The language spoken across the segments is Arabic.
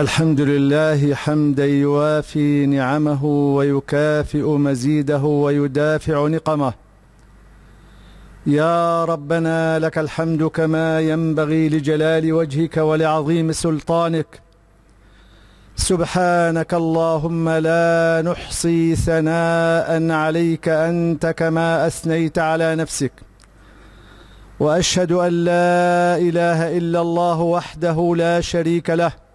الحمد لله حمدا يوافي نعمه ويكافئ مزيده ويدافع نقمه يا ربنا لك الحمد كما ينبغي لجلال وجهك ولعظيم سلطانك سبحانك اللهم لا نحصي ثناء عليك أنت كما أثنيت على نفسك وأشهد أن لا إله إلا الله وحده لا شريك له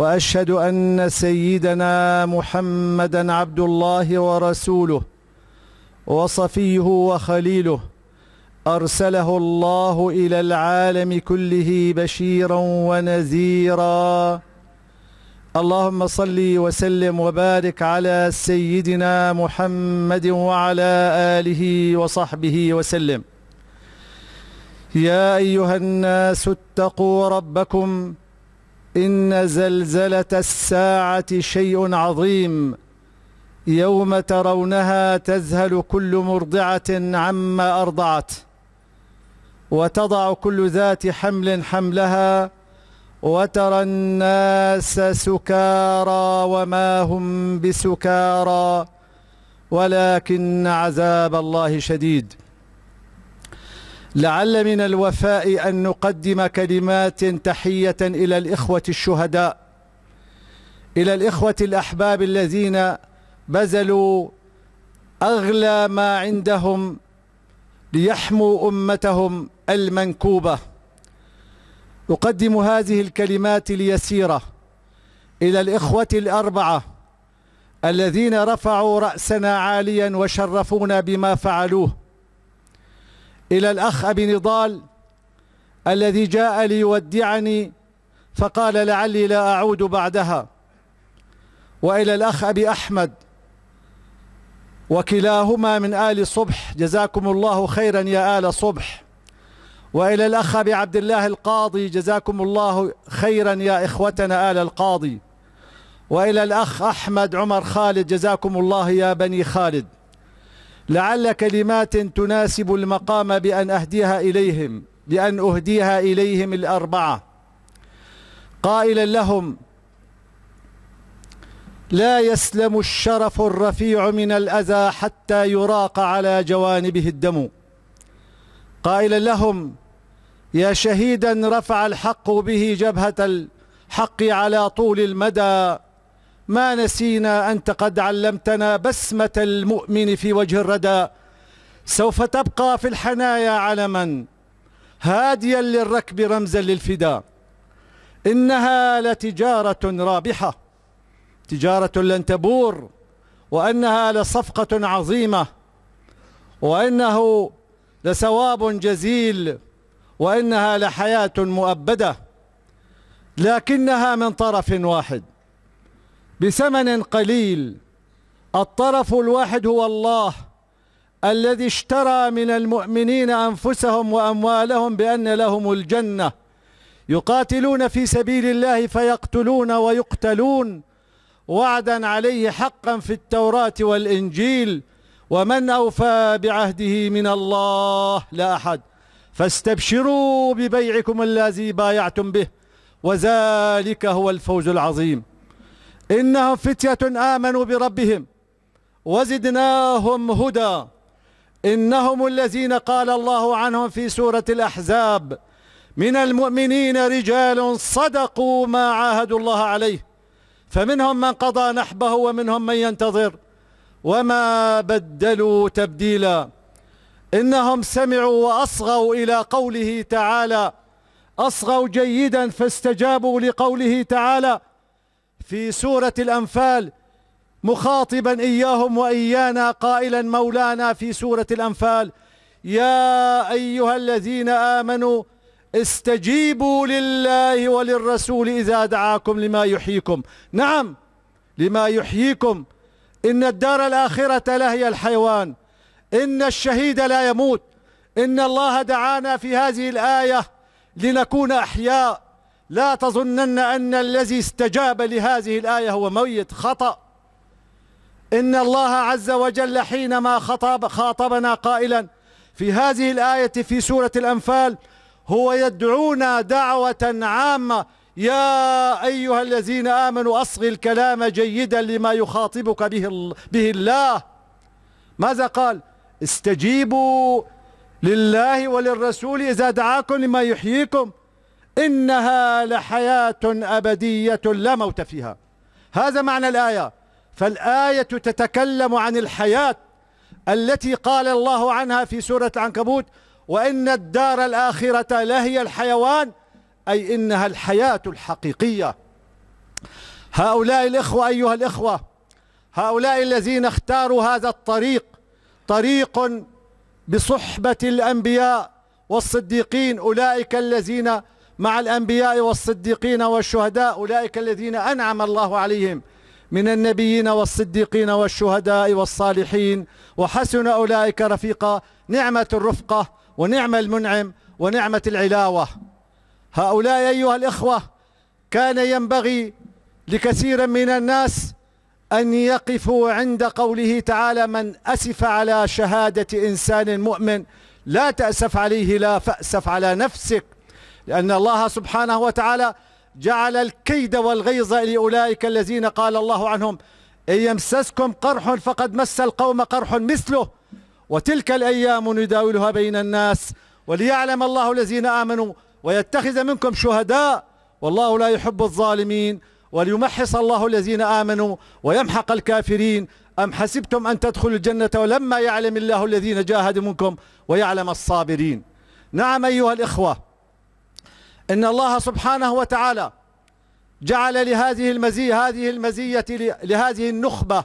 واشهد ان سيدنا محمدا عبد الله ورسوله وصفيه وخليله ارسله الله الى العالم كله بشيرا ونذيرا اللهم صل وسلم وبارك على سيدنا محمد وعلى اله وصحبه وسلم يا ايها الناس اتقوا ربكم إن زلزلة الساعة شيء عظيم يوم ترونها تذهل كل مرضعة عما أرضعت وتضع كل ذات حمل حملها وترى الناس سكارى وما هم بسكارى ولكن عذاب الله شديد لعل من الوفاء أن نقدم كلمات تحية إلى الإخوة الشهداء إلى الإخوة الأحباب الذين بذلوا أغلى ما عندهم ليحموا أمتهم المنكوبة أقدم هذه الكلمات اليسيرة إلى الإخوة الأربعة الذين رفعوا رأسنا عاليا وشرفونا بما فعلوه إلى الأخ أبي نضال الذي جاء ليودعني فقال لعلي لا أعود بعدها وإلى الأخ أبي أحمد وكلاهما من آل صبح جزاكم الله خيرا يا آل صبح وإلى الأخ أبي عبد الله القاضي جزاكم الله خيرا يا إخوتنا آل القاضي وإلى الأخ أحمد عمر خالد جزاكم الله يا بني خالد لعل كلمات تناسب المقام بأن أهديها إليهم بأن أهديها إليهم الأربعة قائلا لهم لا يسلم الشرف الرفيع من الأذى حتى يراق على جوانبه الدم قائلا لهم يا شهيدا رفع الحق به جبهة الحق على طول المدى ما نسينا أنت قد علمتنا بسمة المؤمن في وجه الردى سوف تبقى في الحنايا علما هاديا للركب رمزا للفداء إنها لتجارة رابحة تجارة لن تبور وأنها لصفقة عظيمة وأنه لثواب جزيل وإنها لحياة مؤبدة لكنها من طرف واحد بثمن قليل الطرف الواحد هو الله الذي اشترى من المؤمنين أنفسهم وأموالهم بأن لهم الجنة يقاتلون في سبيل الله فيقتلون ويقتلون وعدا عليه حقا في التوراة والإنجيل ومن أوفى بعهده من الله لا أحد فاستبشروا ببيعكم الذي بايعتم به وذلك هو الفوز العظيم إنهم فتية آمنوا بربهم وزدناهم هدى إنهم الذين قال الله عنهم في سورة الأحزاب من المؤمنين رجال صدقوا ما عاهدوا الله عليه فمنهم من قضى نحبه ومنهم من ينتظر وما بدلوا تبديلا إنهم سمعوا وأصغوا إلى قوله تعالى أصغوا جيدا فاستجابوا لقوله تعالى في سورة الأنفال مخاطبا إياهم وإيانا قائلا مولانا في سورة الأنفال يا أيها الذين آمنوا استجيبوا لله وللرسول إذا دعاكم لما يحييكم نعم لما يحييكم إن الدار الآخرة لا هي الحيوان إن الشهيد لا يموت إن الله دعانا في هذه الآية لنكون أحياء لا تظنن أن الذي استجاب لهذه الآية هو ميت خطأ إن الله عز وجل حينما خطاب خاطبنا قائلا في هذه الآية في سورة الأنفال هو يدعونا دعوة عامة يا أيها الذين آمنوا أصغي الكلام جيدا لما يخاطبك به, به الله ماذا قال استجيبوا لله وللرسول إذا دعاكم لما يحييكم إنها لحياة أبدية لا موت فيها هذا معنى الآية فالآية تتكلم عن الحياة التي قال الله عنها في سورة العنكبوت وإن الدار الآخرة لهي الحيوان أي إنها الحياة الحقيقية هؤلاء الإخوة أيها الإخوة هؤلاء الذين اختاروا هذا الطريق طريق بصحبة الأنبياء والصديقين أولئك الذين مع الأنبياء والصديقين والشهداء أولئك الذين أنعم الله عليهم من النبيين والصديقين والشهداء والصالحين وحسن أولئك رفيقا نعمة الرفقة ونعم المنعم ونعمة العلاوة هؤلاء أيها الإخوة كان ينبغي لكثير من الناس أن يقفوا عند قوله تعالى من أسف على شهادة إنسان مؤمن لا تأسف عليه لا فأسف على نفسك لأن الله سبحانه وتعالى جعل الكيد والغيظ لأولئك الذين قال الله عنهم إن يمسسكم قرح فقد مس القوم قرح مثله وتلك الأيام نداولها بين الناس وليعلم الله الذين آمنوا ويتخذ منكم شهداء والله لا يحب الظالمين وليمحص الله الذين آمنوا ويمحق الكافرين أم حسبتم أن تدخلوا الجنة ولما يعلم الله الذين جاهدوا منكم ويعلم الصابرين نعم أيها الإخوة إن الله سبحانه وتعالى جعل لهذه المزية هذه المزية لهذه النخبة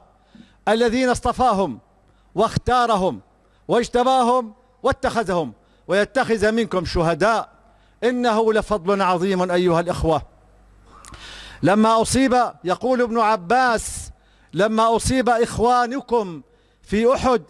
الذين اصطفاهم واختارهم واجتباهم واتخذهم ويتخذ منكم شهداء إنه لفضل عظيم أيها الإخوة لما أصيب يقول ابن عباس لما أصيب إخوانكم في أحد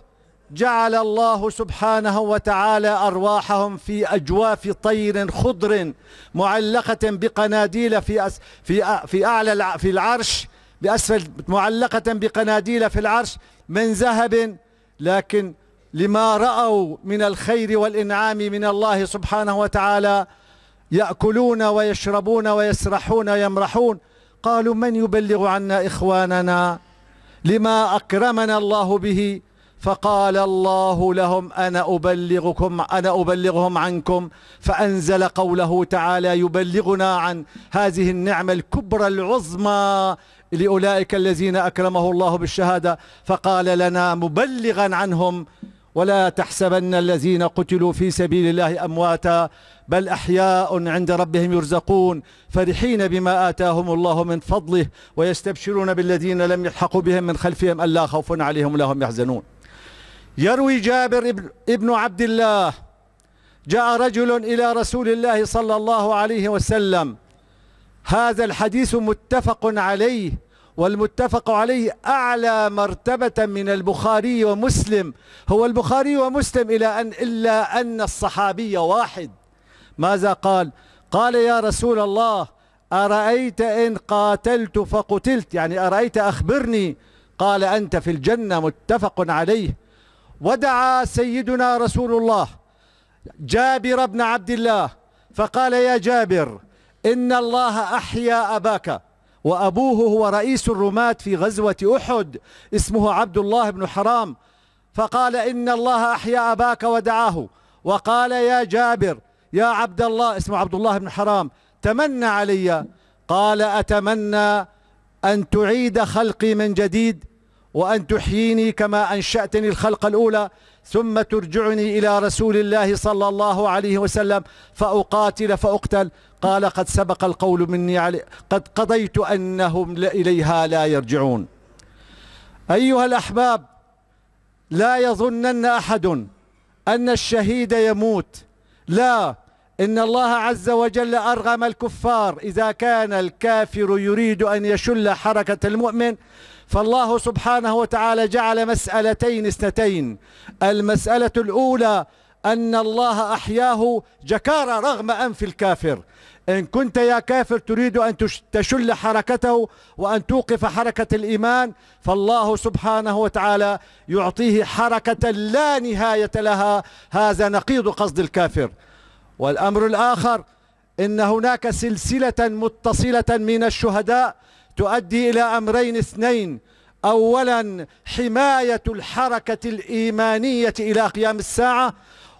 جعل الله سبحانه وتعالى أرواحهم في أجواف طير خضر معلقة بقناديل في أس في في أعلى في العرش بأسفل معلقة بقناديل في العرش من ذهب لكن لما رأوا من الخير والإنعام من الله سبحانه وتعالى يأكلون ويشربون ويسرحون ويمرحون قالوا من يبلغ عنا إخواننا لما أكرمنا الله به فقال الله لهم أنا أبلغكم أنا أبلغهم عنكم فأنزل قوله تعالى يبلغنا عن هذه النعمة الكبرى العظمى لأولئك الذين أكرمه الله بالشهادة فقال لنا مبلغا عنهم ولا تحسبن الذين قتلوا في سبيل الله أمواتا بل أحياء عند ربهم يرزقون فرحين بما آتاهم الله من فضله ويستبشرون بالذين لم يلحقوا بهم من خلفهم ألا خوف عليهم ولا هم يحزنون يروي جابر ابن عبد الله جاء رجل إلى رسول الله صلى الله عليه وسلم هذا الحديث متفق عليه والمتفق عليه أعلى مرتبة من البخاري ومسلم هو البخاري ومسلم إلى أن إلا أن الصحابي واحد ماذا قال قال يا رسول الله أرأيت إن قاتلت فقتلت يعني أرأيت أخبرني قال أنت في الجنة متفق عليه ودعا سيدنا رسول الله جابر بن عبد الله فقال يا جابر إن الله أحيا أباك وأبوه هو رئيس الرماة في غزوة أحد اسمه عبد الله بن حرام فقال إن الله أحيا أباك ودعاه وقال يا جابر يا عبد الله اسمه عبد الله بن حرام تمنى علي قال أتمنى أن تعيد خلقي من جديد وأن تحييني كما أنشأتني الخلق الأولى ثم ترجعني إلى رسول الله صلى الله عليه وسلم فأقاتل فأقتل قال قد سبق القول مني علي قد قضيت أنهم إليها لا يرجعون أيها الأحباب لا يظنن أحد أن الشهيد يموت لا إن الله عز وجل أرغم الكفار إذا كان الكافر يريد أن يشل حركة المؤمن فالله سبحانه وتعالى جعل مسألتين اثنتين المسألة الأولى أن الله أحياه جكارا رغم أنف الكافر إن كنت يا كافر تريد أن تشل حركته وأن توقف حركة الإيمان فالله سبحانه وتعالى يعطيه حركة لا نهاية لها هذا نقيض قصد الكافر والأمر الآخر إن هناك سلسلة متصلة من الشهداء تؤدي إلى أمرين اثنين أولا حماية الحركة الإيمانية إلى قيام الساعة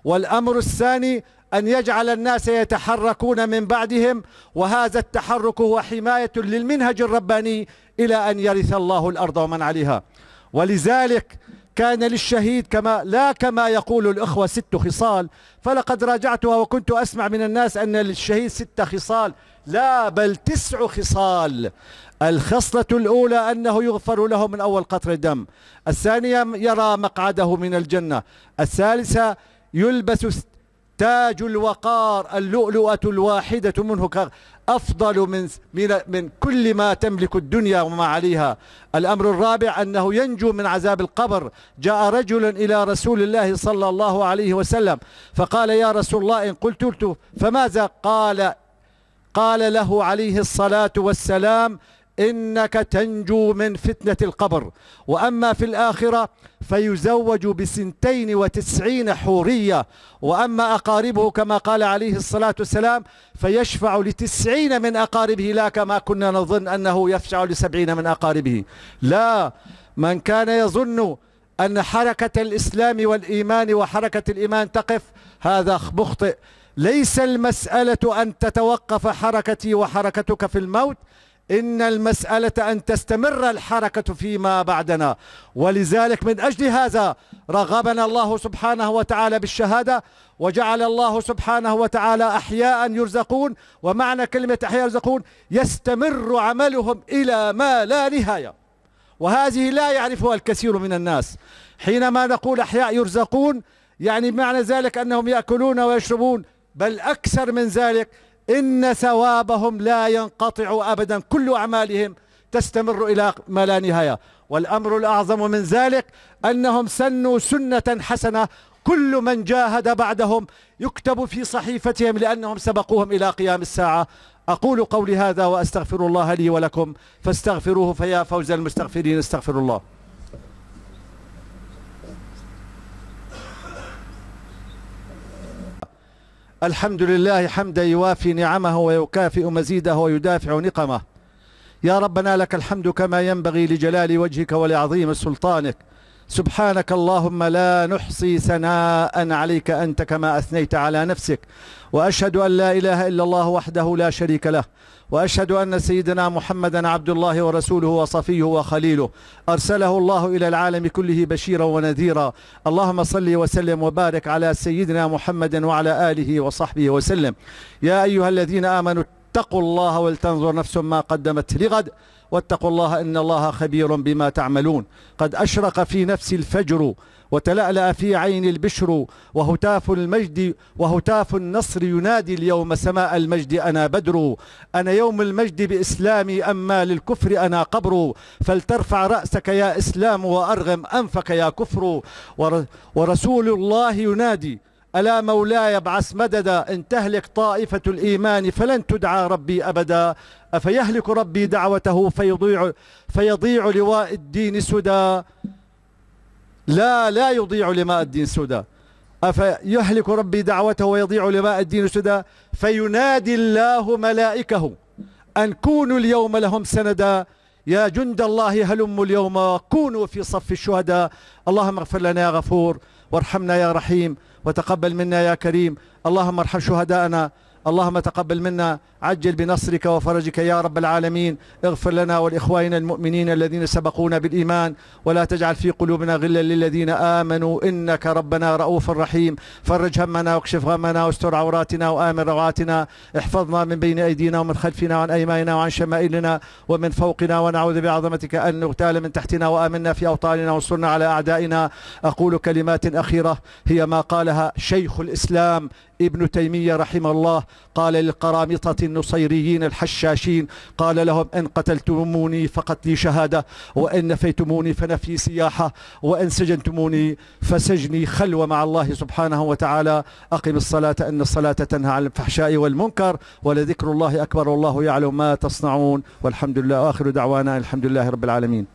والأمر الثاني أن يجعل الناس يتحركون من بعدهم وهذا التحرك هو حماية للمنهج الرباني إلى أن يرث الله الأرض ومن عليها ولذلك كان للشهيد كما لا كما يقول الأخوة ست خصال فلقد راجعتها وكنت أسمع من الناس أن للشهيد ست خصال لا بل تسع خصال الخصلة الأولى أنه يغفر له من أول قطر دم الثانية يرى مقعده من الجنة الثالثة يلبس تاج الوقار اللؤلؤة الواحدة منه أفضل من, من, من كل ما تملك الدنيا وما عليها الأمر الرابع أنه ينجو من عذاب القبر جاء رجل إلى رسول الله صلى الله عليه وسلم فقال يا رسول الله إن قلت فماذا قال قال له عليه الصلاة والسلام إنك تنجو من فتنة القبر وأما في الآخرة فيزوج بسنتين وتسعين حورية وأما أقاربه كما قال عليه الصلاة والسلام فيشفع لتسعين من أقاربه لا كما كنا نظن أنه يشفع لسبعين من أقاربه لا من كان يظن أن حركة الإسلام والإيمان وحركة الإيمان تقف هذا مخطئ ليس المسألة أن تتوقف حركتي وحركتك في الموت إن المسألة أن تستمر الحركة فيما بعدنا ولذلك من أجل هذا رغبنا الله سبحانه وتعالى بالشهادة وجعل الله سبحانه وتعالى أحياء يرزقون ومعنى كلمة أحياء يرزقون يستمر عملهم إلى ما لا نهاية وهذه لا يعرفها الكثير من الناس حينما نقول أحياء يرزقون يعني معنى ذلك أنهم يأكلون ويشربون بل أكثر من ذلك إن ثوابهم لا ينقطع أبدا كل أعمالهم تستمر إلى ما لا نهاية والأمر الأعظم من ذلك أنهم سنوا سنة حسنة كل من جاهد بعدهم يكتب في صحيفتهم لأنهم سبقوهم إلى قيام الساعة أقول قولي هذا وأستغفر الله لي ولكم فاستغفروه فيا فوز المستغفرين استغفر الله الحمد لله حمدا يوافي نعمه ويكافئ مزيده ويدافع نقمه يا ربنا لك الحمد كما ينبغي لجلال وجهك ولعظيم سلطانك سبحانك اللهم لا نحصي ثناء عليك أنت كما أثنيت على نفسك وأشهد أن لا إله إلا الله وحده لا شريك له وأشهد أن سيدنا محمدا عبد الله ورسوله وصفيه وخليله أرسله الله إلى العالم كله بشيرا ونذيرا اللهم صل وسلم وبارك على سيدنا محمد وعلى آله وصحبه وسلم يا أيها الذين آمنوا اتقوا الله ولتنظر نفس ما قدمت لغد واتقوا الله إن الله خبير بما تعملون قد أشرق في نفسي الفجر وتلألأ في عين البشر وهتاف المجد وهتاف النصر ينادي اليوم سماء المجد أنا بدر أنا يوم المجد بإسلامي أما للكفر أنا قبر فلترفع رأسك يا إسلام وأرغم أنفك يا كفر ورسول الله ينادي ألا مولاي ابعث مددا إن تهلك طائفة الإيمان فلن تدعى ربي أبدا أفيهلك ربي دعوته فيضيع, فيضيع لواء الدين سدى لا لا يضيع لماء الدين سدى أفيهلك ربي دعوته ويضيع لماء الدين سدى فينادي الله ملائكه أن كونوا اليوم لهم سندا يا جند الله هلموا اليوم كونوا في صف الشهداء اللهم اغفر لنا يا غفور وارحمنا يا رحيم وتقبل منا يا كريم اللهم ارحم شهداءنا اللهم تقبل منا عجل بنصرك وفرجك يا رب العالمين اغفر لنا ولإخواننا المؤمنين الذين سبقونا بالإيمان ولا تجعل في قلوبنا غلا للذين آمنوا إنك ربنا رؤوف رحيم فرج همنا واكشف غمنا واستر عوراتنا وآمن روعاتنا احفظنا من بين أيدينا ومن خلفنا وعن أيماننا وعن شمائلنا ومن فوقنا ونعوذ بعظمتك أن نغتال من تحتنا وآمنا في أوطاننا وانصرنا على أعدائنا أقول كلمات أخيرة هي ما قالها شيخ الإسلام ابن تيمية رحمه الله قال للقرامطة النصيريين الحشاشين قال لهم إن قتلتموني فقط لي شهادة وإن نفيتموني فنفي سياحة وإن سجنتموني فسجني خلوة مع الله سبحانه وتعالى أقم الصلاة أن الصلاة تنهى عن الفحشاء والمنكر ولذكر الله أكبر والله يعلم ما تصنعون والحمد لله آخر دعوانا الحمد لله رب العالمين